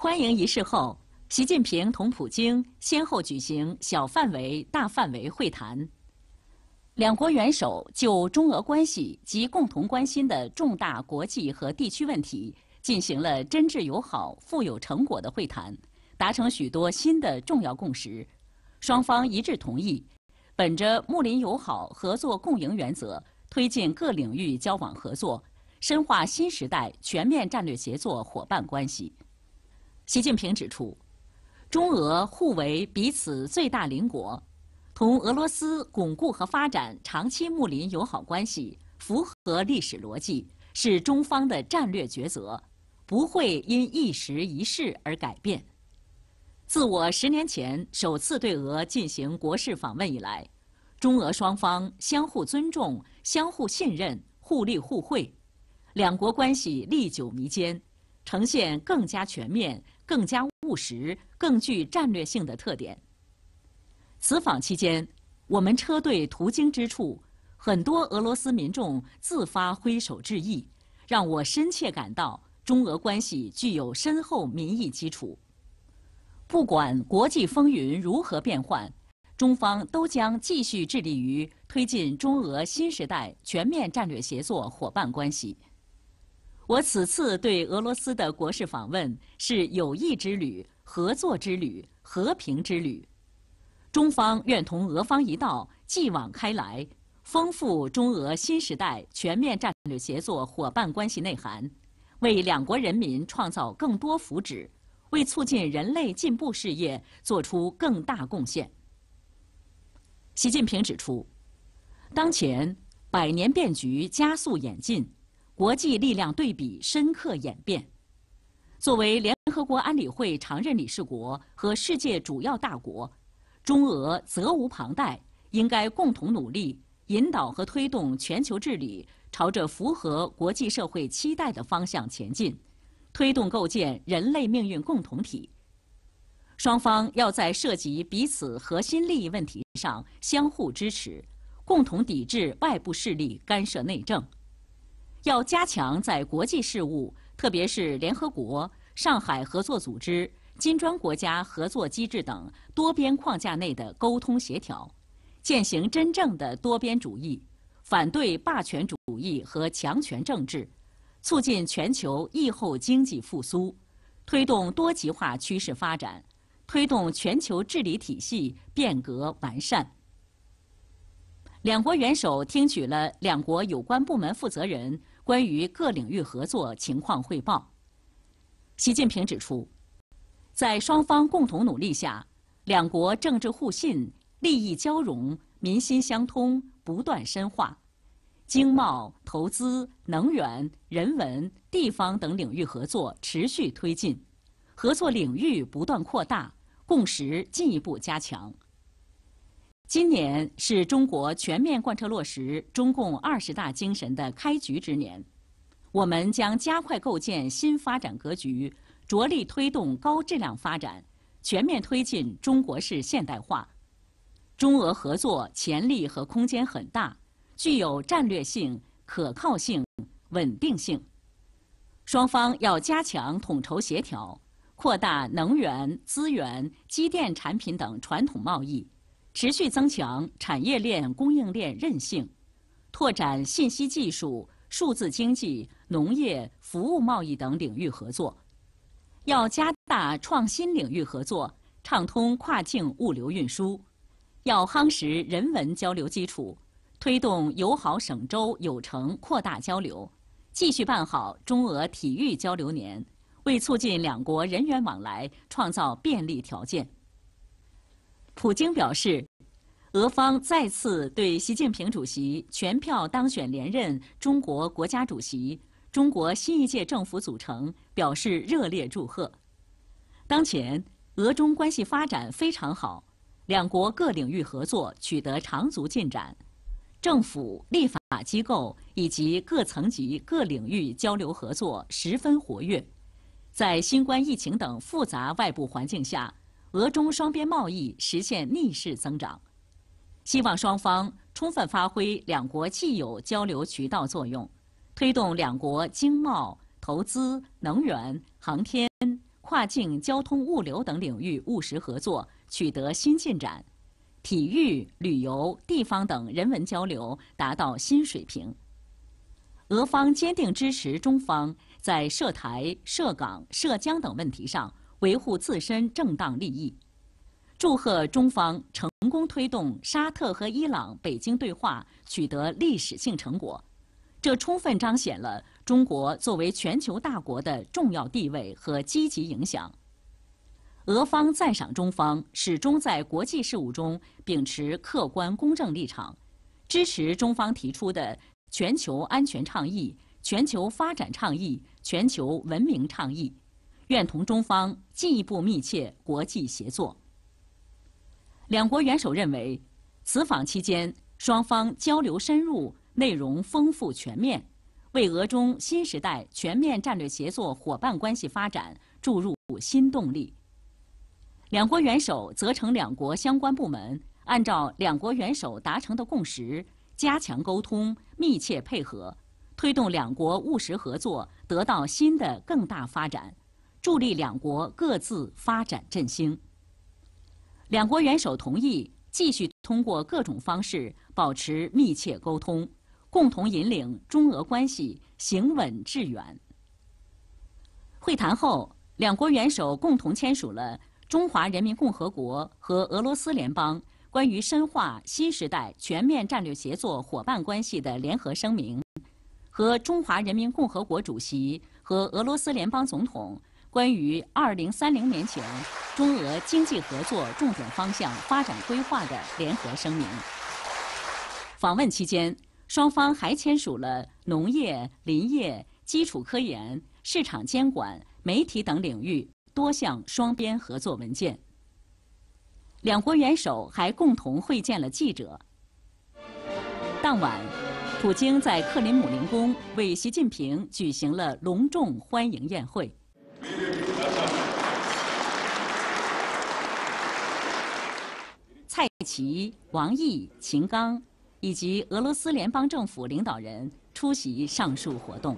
欢迎仪式后，习近平同普京先后举行小范围、大范围会谈。两国元首就中俄关系及共同关心的重大国际和地区问题进行了真挚友好、富有成果的会谈，达成许多新的重要共识。双方一致同意，本着睦邻友好、合作共赢原则，推进各领域交往合作，深化新时代全面战略协作伙伴关系。习近平指出，中俄互为彼此最大邻国，同俄罗斯巩固和发展长期睦邻友好关系符合历史逻辑，是中方的战略抉择，不会因一时一事而改变。自我十年前首次对俄进行国事访问以来，中俄双方相互尊重、相互信任、互利互惠，两国关系历久弥坚，呈现更加全面。更加务实、更具战略性的特点。此访期间，我们车队途经之处，很多俄罗斯民众自发挥手致意，让我深切感到中俄关系具有深厚民意基础。不管国际风云如何变幻，中方都将继续致力于推进中俄新时代全面战略协作伙伴关系。我此次对俄罗斯的国事访问是友谊之旅、合作之旅、和平之旅。中方愿同俄方一道继往开来，丰富中俄新时代全面战略协作伙伴关系内涵，为两国人民创造更多福祉，为促进人类进步事业做出更大贡献。习近平指出，当前百年变局加速演进。国际力量对比深刻演变，作为联合国安理会常任理事国和世界主要大国，中俄责无旁贷，应该共同努力，引导和推动全球治理朝着符合国际社会期待的方向前进，推动构建人类命运共同体。双方要在涉及彼此核心利益问题上相互支持，共同抵制外部势力干涉内政。要加强在国际事务，特别是联合国、上海合作组织、金砖国家合作机制等多边框架内的沟通协调，践行真正的多边主义，反对霸权主义和强权政治，促进全球疫后经济复苏，推动多极化趋势发展，推动全球治理体系变革完善。两国元首听取了两国有关部门负责人关于各领域合作情况汇报。习近平指出，在双方共同努力下，两国政治互信、利益交融、民心相通不断深化，经贸、投资、能源、人文、地方等领域合作持续推进，合作领域不断扩大，共识进一步加强。今年是中国全面贯彻落实中共二十大精神的开局之年，我们将加快构建新发展格局，着力推动高质量发展，全面推进中国式现代化。中俄合作潜力和空间很大，具有战略性、可靠性、稳定性。双方要加强统筹协调，扩大能源、资源、机电产品等传统贸易。持续增强产业链、供应链韧性，拓展信息技术、数字经济、农业、服务贸易等领域合作。要加大创新领域合作，畅通跨境物流运输。要夯实人文交流基础，推动友好省州友城扩大交流，继续办好中俄体育交流年，为促进两国人员往来创造便利条件。普京表示。俄方再次对习近平主席全票当选连任中国国家主席、中国新一届政府组成表示热烈祝贺。当前，俄中关系发展非常好，两国各领域合作取得长足进展，政府、立法机构以及各层级各领域交流合作十分活跃。在新冠疫情等复杂外部环境下，俄中双边贸易实现逆势增长。希望双方充分发挥两国既有交流渠道作用，推动两国经贸、投资、能源、航天、跨境交通物流等领域务实合作取得新进展，体育、旅游、地方等人文交流达到新水平。俄方坚定支持中方在涉台、涉港、涉疆等问题上维护自身正当利益。祝贺中方成功推动沙特和伊朗北京对话取得历史性成果，这充分彰显了中国作为全球大国的重要地位和积极影响。俄方赞赏中方始终在国际事务中秉持客观公正立场，支持中方提出的全球安全倡议、全球发展倡议、全球文明倡议，愿同中方进一步密切国际协作。两国元首认为，此访期间双方交流深入，内容丰富全面，为俄中新时代全面战略协作伙伴关系发展注入新动力。两国元首责成两国相关部门按照两国元首达成的共识，加强沟通，密切配合，推动两国务实合作得到新的更大发展，助力两国各自发展振兴。两国元首同意继续通过各种方式保持密切沟通，共同引领中俄关系行稳致远。会谈后，两国元首共同签署了《中华人民共和国和俄罗斯联邦关于深化新时代全面战略协作伙伴关系的联合声明》，和《中华人民共和国主席和俄罗斯联邦总统》。关于二零三零年前中俄经济合作重点方向发展规划的联合声明。访问期间，双方还签署了农业、林业、基础科研、市场监管、媒体等领域多项双边合作文件。两国元首还共同会见了记者。当晚，普京在克林姆林宫为习近平举行了隆重欢迎宴会。蔡奇、王毅、秦刚以及俄罗斯联邦政府领导人出席上述活动。